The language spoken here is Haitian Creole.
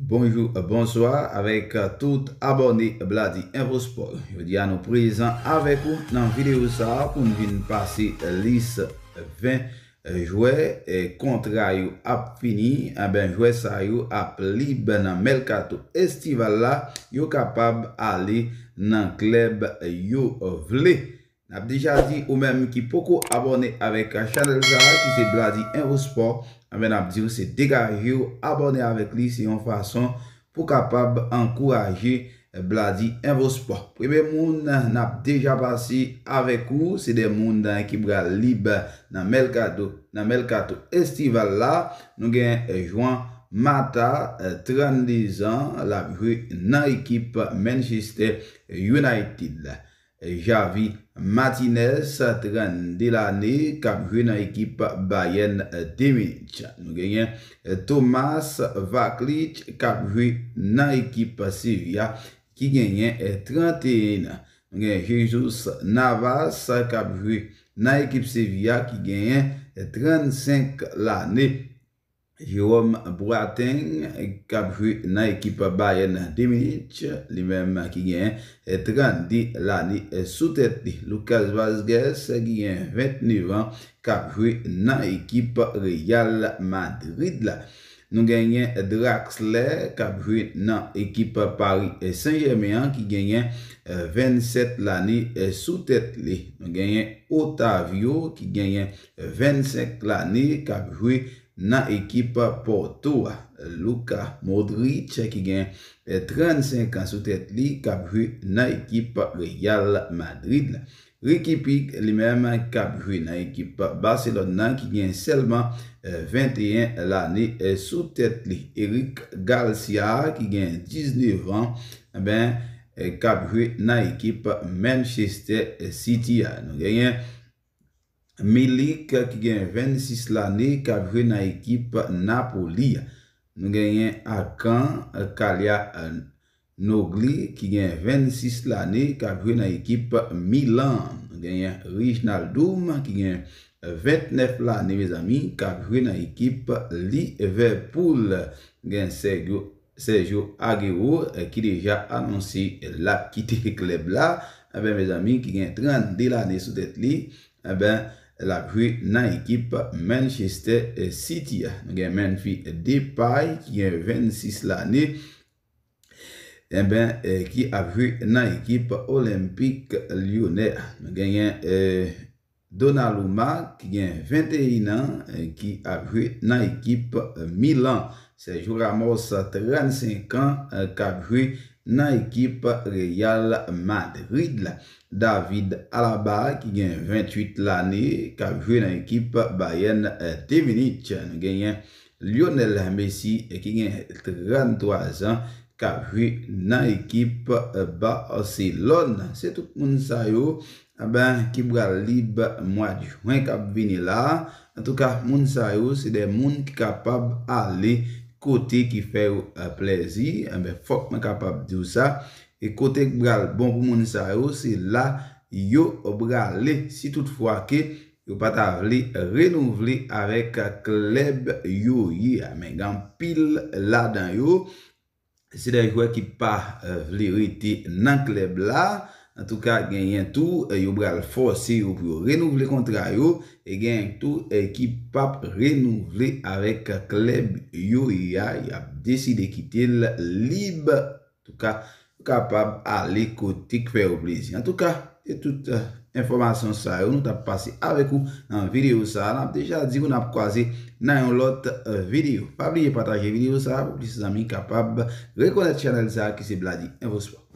Bonjou, euh, bonsoir, avek euh, tout abonni euh, bladi Erosport. Yo di anou prezant avek ou nan videyo sa pou mwen passe lis 20 jouè. E kontra yo ap fini, aben eh jouè sa yo ap libe nan melkato estival la, yo kapab ali nan kleb yo vle. N ap dija di ou menm ki pokou abone avèk chanel Zara ki se Bladi Envosport. A men ap di ou se degaje ou abone avèk li se yon fason pou kapab ankouraje Bladi Envosport. Prebe moun n ap dija basi avèk ou se de moun dan ekip ga libe nan Melkato Estival la. Nou gen jwan mata 32 eh, an la vye nan ekip Manchester United la. Javi Martinez, 32 qui a joué dans l'équipe Bayern Munich. Nous gagnons euh, Thomas Vaklic, dans l'équipe dans qui Sevilla, qui gagne 31. Nous gagnons Jesus Navas, a joué dans l'équipe Sevilla, qui gagne 35 euh, euh, l'année. Jérôme Boateng, a joué dans l'équipe Bayern lui-même qui a gagné 30 lani sous tête. Lucas Vazquez qui a 29 qui a joué dans l'équipe Real Madrid Nous avons gagné Draxler a joué dans l'équipe Paris Saint-Germain qui gagne 27 euh, l'année euh, sous tête. Nous Nou Otavio qui gagne 25 euh, l'année sous tête dans l'équipe Porto. Luka Modric qui gagne 35 ans, sous tèt li kabjou dans Real Madrid. L'équipe li mèm kabjou nan ekip Barcelona ki gen seulement 21 euh, l'année euh, sous tèt li. galcia Garcia qui gen 19 ans, eh ben, kabjou euh, dans ekip Manchester City. Melik, ki gen 26 lane, ka vre na ekip Napoli. Gen Akan, Kalia euh, Nogli, ki gen 26 lane, ka vre na ekip Milan. Gen Rijnaldoum, ki gen 29 lane, me zami, ka vre na ekip Liverpool. Gen Sergio Aguero, euh, ki deja anonsi la kiti kleb la. A eh ben, me zami, ki gen 32 lane, sou det li, a eh ben... la pri dans l'équipe Manchester eh, City. Nou gen Memphis Depay ki gen 26 l'année et eh ben, eh, qui ki apri nan ekip Olympique Lyonnais. Nou gen gen eh, Donnarumma qui a 21 an ki apri nan ekip Milan. Sergio Ramos 35 an ki apri nan ekip Real Madrid la. David Alaba ki gen 28 lani ka vwe nan ekip Bayern Tvnich. Gen gen Lionel Mbessi ki gen 33 an ka vwe nan ekip Barcelona. Se touk moun sayo, a ben ki bralib mwad juan ka bini la. An touk moun sayo, se de moun ki kapab ali gen Kote ki fè ou euh, plezi, ambe fok men kapab di ou sa. E kote ki bral bon pou mouni sa yo, se la yo bral le. Si tout fwa ke, yo pata vle renou vle arek kleb yo ye. Ambe yon pil la dan yo. Se da yon kwa ki pa euh, vle rete nan kleb la. An tou ka genyen tou yo bral force yo pou yo euh, renouvle kontra euh, yo. E genyen tou ekip pap renouvle avèk kleb yo ya. Ya ap deside kitel libe. Tou ka kapab ale kotik fè ou plezi. An tou ka, e tout informasyon sa yo nou tap pase avèk ou nan videyo sa. An ap deja dizi ou nan ap kwaze nan yon lot euh, videyo. Pabliye pataje videyo sa pou plis amin kapab rekonet chanel sa ki se bladi. En vospo.